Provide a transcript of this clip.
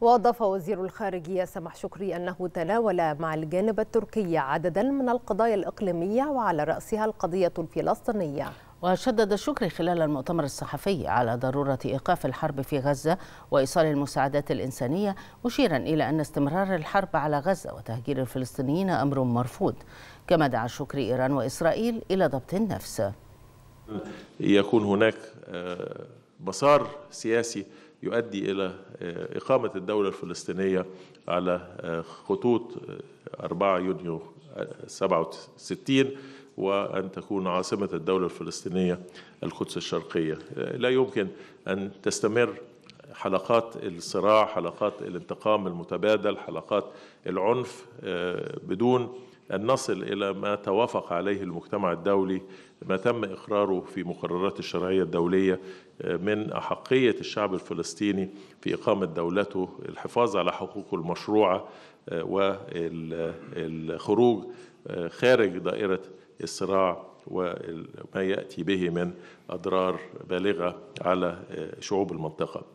وأضاف وزير الخارجية سمح شكري أنه تناول مع الجانب التركي عددا من القضايا الإقليمية وعلى رأسها القضية الفلسطينية وشدد شكري خلال المؤتمر الصحفي على ضرورة إيقاف الحرب في غزة وإيصال المساعدات الإنسانية مشيرا إلى أن استمرار الحرب على غزة وتهجير الفلسطينيين أمر مرفوض كما دعا شكري إيران وإسرائيل إلى ضبط النفس يكون هناك آه، مسار سياسي يؤدي إلى آه، إقامة الدولة الفلسطينية على آه، خطوط 4 آه، يونيو 67 وأن تكون عاصمة الدولة الفلسطينية القدس الشرقية لا يمكن أن تستمر حلقات الصراع حلقات الانتقام المتبادل حلقات العنف آه، بدون أن نصل إلى ما توافق عليه المجتمع الدولي ما تم إقراره في مقررات الشرعية الدولية آه، من أحقية الشعب الفلسطيني في إقامة دولته الحفاظ على حقوقه المشروعة آه، والخروج خارج دائرة الصراع وما يأتي به من أضرار بالغة على شعوب المنطقة